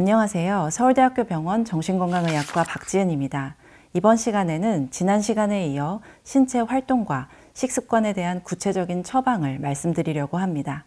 안녕하세요. 서울대학교 병원 정신건강의학과 박지은입니다. 이번 시간에는 지난 시간에 이어 신체 활동과 식습관에 대한 구체적인 처방을 말씀드리려고 합니다.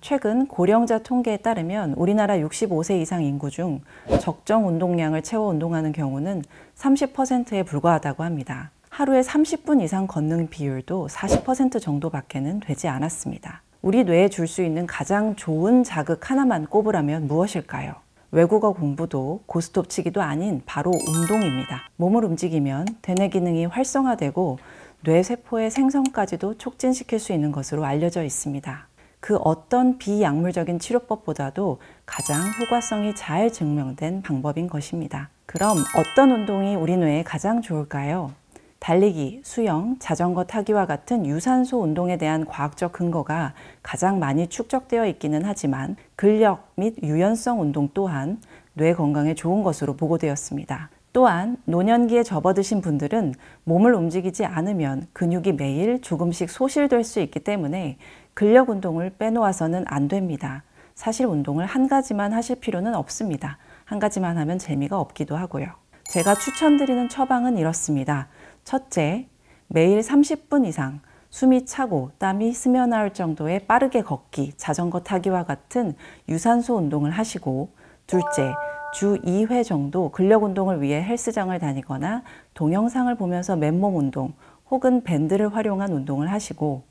최근 고령자 통계에 따르면 우리나라 65세 이상 인구 중 적정 운동량을 채워 운동하는 경우는 30%에 불과하다고 합니다. 하루에 30분 이상 걷는 비율도 40% 정도밖에는 되지 않았습니다. 우리 뇌에 줄 수 있는 가장 좋은 자극 하나만 꼽으라면 무엇일까요? 외국어 공부도 고스톱 치기도 아닌 바로 운동입니다. 몸을 움직이면 대뇌 기능이 활성화되고 뇌세포의 생성까지도 촉진시킬 수 있는 것으로 알려져 있습니다. 그 어떤 비약물적인 치료법보다도 가장 효과성이 잘 증명된 방법인 것입니다. 그럼 어떤 운동이 우리 뇌에 가장 좋을까요? 달리기, 수영, 자전거 타기와 같은 유산소 운동에 대한 과학적 근거가 가장 많이 축적되어 있기는 하지만 근력 및 유연성 운동 또한 뇌 건강에 좋은 것으로 보고되었습니다. 또한 노년기에 접어드신 분들은 몸을 움직이지 않으면 근육이 매일 조금씩 소실될 수 있기 때문에 근력 운동을 빼놓아서는 안 됩니다. 사실 운동을 한 가지만 하실 필요는 없습니다. 한 가지만 하면 재미가 없기도 하고요. 제가 추천드리는 처방은 이렇습니다. 첫째, 매일 30분 이상 숨이 차고 땀이 스며나올 정도의 빠르게 걷기, 자전거 타기와 같은 유산소 운동을 하시고, 둘째, 주 2회 정도 근력 운동을 위해 헬스장을 다니거나 동영상을 보면서 맨몸 운동 혹은 밴드를 활용한 운동을 하시고,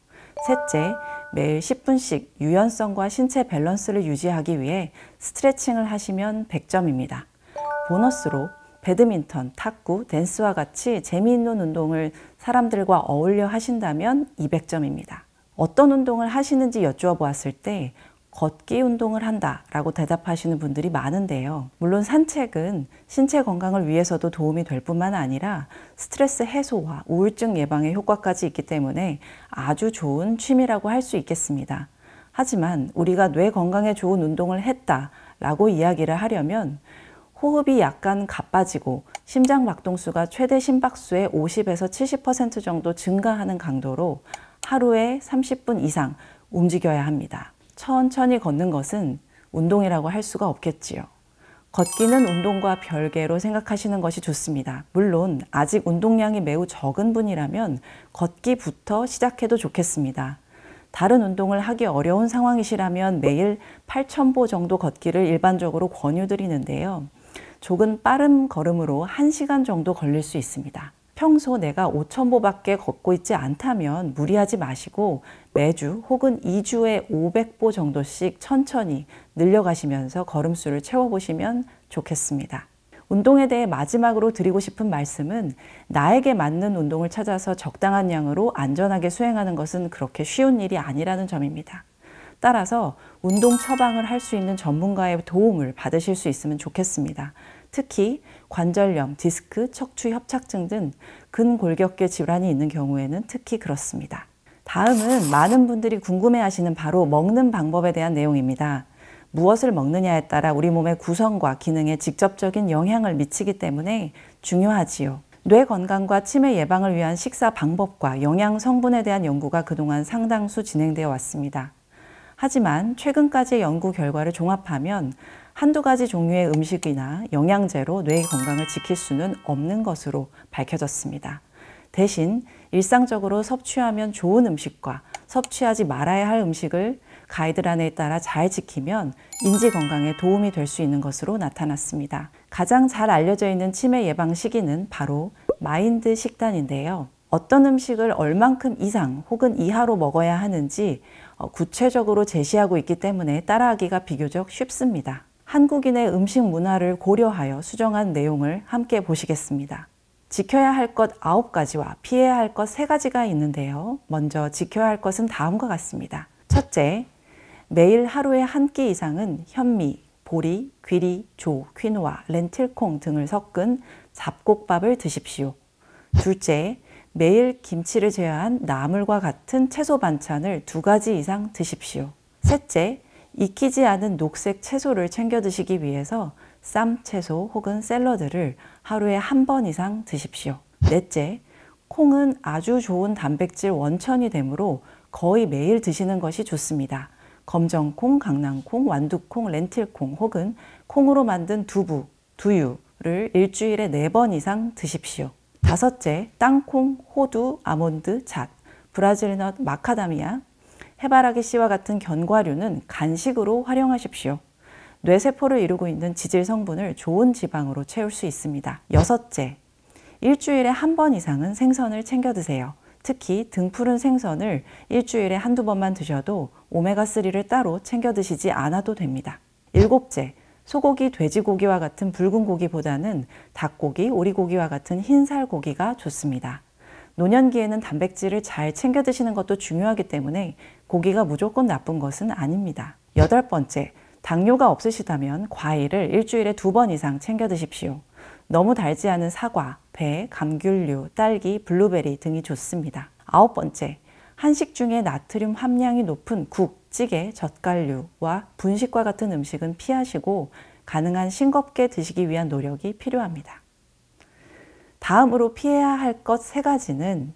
셋째, 매일 10분씩 유연성과 신체 밸런스를 유지하기 위해 스트레칭을 하시면 100점입니다. 보너스로 배드민턴, 탁구, 댄스와 같이 재미있는 운동을 사람들과 어울려 하신다면 200점입니다. 어떤 운동을 하시는지 여쭈어 보았을 때 걷기 운동을 한다 라고 대답하시는 분들이 많은데요. 물론 산책은 신체 건강을 위해서도 도움이 될 뿐만 아니라 스트레스 해소와 우울증 예방의 효과까지 있기 때문에 아주 좋은 취미라고 할 수 있겠습니다. 하지만 우리가 뇌 건강에 좋은 운동을 했다 라고 이야기를 하려면 호흡이 약간 가빠지고 심장 박동수가 최대 심박수의 50에서 70% 정도 증가하는 강도로 하루에 30분 이상 움직여야 합니다. 천천히 걷는 것은 운동이라고 할 수가 없겠지요. 걷기는 운동과 별개로 생각하시는 것이 좋습니다. 물론 아직 운동량이 매우 적은 분이라면 걷기부터 시작해도 좋겠습니다. 다른 운동을 하기 어려운 상황이시라면 매일 8,000보 정도 걷기를 일반적으로 권유드리는데요. 조금 빠른 걸음으로 1시간 정도 걸릴 수 있습니다. 평소 내가 5,000보밖에 걷고 있지 않다면 무리하지 마시고 매주 혹은 2주에 500보 정도씩 천천히 늘려가시면서 걸음수를 채워보시면 좋겠습니다. 운동에 대해 마지막으로 드리고 싶은 말씀은 나에게 맞는 운동을 찾아서 적당한 양으로 안전하게 수행하는 것은 그렇게 쉬운 일이 아니라는 점입니다. 따라서 운동 처방을 할 수 있는 전문가의 도움을 받으실 수 있으면 좋겠습니다. 특히 관절염, 디스크, 척추 협착증 등 근골격계 질환이 있는 경우에는 특히 그렇습니다. 다음은 많은 분들이 궁금해하시는 바로 먹는 방법에 대한 내용입니다. 무엇을 먹느냐에 따라 우리 몸의 구성과 기능에 직접적인 영향을 미치기 때문에 중요하지요. 뇌 건강과 치매 예방을 위한 식사 방법과 영양 성분에 대한 연구가 그동안 상당수 진행되어 왔습니다. 하지만 최근까지의 연구 결과를 종합하면 한두 가지 종류의 음식이나 영양제로 뇌 건강을 지킬 수는 없는 것으로 밝혀졌습니다. 대신 일상적으로 섭취하면 좋은 음식과 섭취하지 말아야 할 음식을 가이드라에 따라 잘 지키면 인지 건강에 도움이 될 수 있는 것으로 나타났습니다. 가장 잘 알려져 있는 치매 예방 시기는 바로 마인드 식단인데요. 어떤 음식을 얼만큼 이상 혹은 이하로 먹어야 하는지 어, 구체적으로 제시하고 있기 때문에 따라하기가 비교적 쉽습니다. 한국인의 음식 문화를 고려하여 수정한 내용을 함께 보시겠습니다. 지켜야 할 것 9가지와 피해야 할 것 3가지가 있는데요. 먼저 지켜야 할 것은 다음과 같습니다. 첫째, 매일 하루에 한 끼 이상은 현미, 보리, 귀리, 조, 퀴노아, 렌틸콩 등을 섞은 잡곡밥을 드십시오. 둘째, 매일 김치를 제외한 나물과 같은 채소 반찬을 두 가지 이상 드십시오. 셋째, 익히지 않은 녹색 채소를 챙겨 드시기 위해서 쌈 채소 혹은 샐러드를 하루에 한 번 이상 드십시오. 넷째, 콩은 아주 좋은 단백질 원천이 되므로 거의 매일 드시는 것이 좋습니다. 검정콩, 강낭콩, 완두콩, 렌틸콩 혹은 콩으로 만든 두부, 두유를 일주일에 네 번 이상 드십시오. 다섯째, 땅콩, 호두, 아몬드, 잣, 브라질넛, 마카다미아, 해바라기 씨와 같은 견과류는 간식으로 활용하십시오. 뇌세포를 이루고 있는 지질 성분을 좋은 지방으로 채울 수 있습니다. 여섯째, 일주일에 한 번 이상은 생선을 챙겨 드세요. 특히 등푸른 생선을 일주일에 한두 번만 드셔도 오메가3를 따로 챙겨 드시지 않아도 됩니다. 일곱째, 소고기, 돼지고기와 같은 붉은 고기보다는 닭고기, 오리고기와 같은 흰살 고기가 좋습니다. 노년기에는 단백질을 잘 챙겨 드시는 것도 중요하기 때문에 고기가 무조건 나쁜 것은 아닙니다. 여덟 번째, 당뇨가 없으시다면 과일을 일주일에 두 번 이상 챙겨 드십시오. 너무 달지 않은 사과, 배, 감귤류, 딸기, 블루베리 등이 좋습니다. 아홉 번째, 한식 중에 나트륨 함량이 높은 국, 찌개, 젓갈류와 분식과 같은 음식은 피하시고 가능한 싱겁게 드시기 위한 노력이 필요합니다. 다음으로 피해야 할 것 세 가지는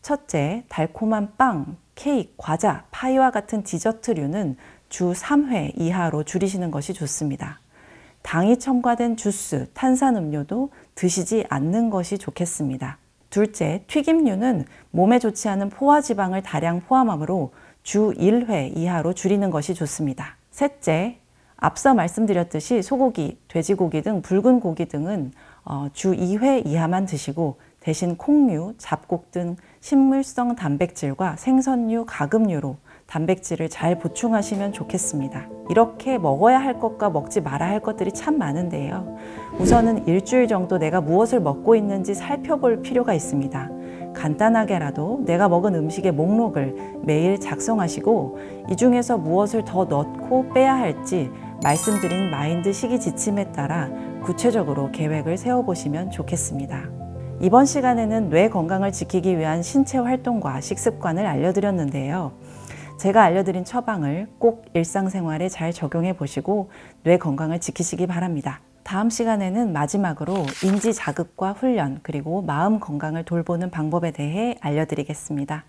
첫째, 달콤한 빵, 케이크, 과자, 파이와 같은 디저트류는 주 3회 이하로 줄이시는 것이 좋습니다. 당이 첨가된 주스, 탄산음료도 드시지 않는 것이 좋겠습니다. 둘째, 튀김류는 몸에 좋지 않은 포화 지방을 다량 포함하므로 주 1회 이하로 줄이는 것이 좋습니다. 셋째, 앞서 말씀드렸듯이 소고기, 돼지고기 등 붉은 고기 등은 어, 주 2회 이하만 드시고 대신 콩류, 잡곡 등 식물성 단백질과 생선류, 가금류로 단백질을 잘 보충하시면 좋겠습니다. 이렇게 먹어야 할 것과 먹지 말아야 할 것들이 참 많은데요. 우선은 일주일 정도 내가 무엇을 먹고 있는지 살펴볼 필요가 있습니다. 간단하게라도 내가 먹은 음식의 목록을 매일 작성하시고 이 중에서 무엇을 더 넣고 빼야 할지 말씀드린 마인드 시기 지침에 따라 구체적으로 계획을 세워보시면 좋겠습니다. 이번 시간에는 뇌 건강을 지키기 위한 신체 활동과 식습관을 알려드렸는데요. 제가 알려드린 처방을 꼭 일상생활에 잘 적용해 보시고 뇌 건강을 지키시기 바랍니다. 다음 시간에는 마지막으로 인지 자극과 훈련 그리고 마음 건강을 돌보는 방법에 대해 알려드리겠습니다.